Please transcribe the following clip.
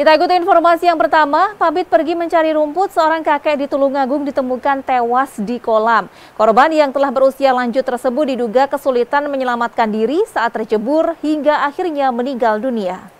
Kita ikuti informasi yang pertama, pabit pergi mencari rumput, seorang kakek di Tulungagung ditemukan tewas di kolam. Korban yang telah berusia lanjut tersebut diduga kesulitan menyelamatkan diri saat tercebur hingga akhirnya meninggal dunia.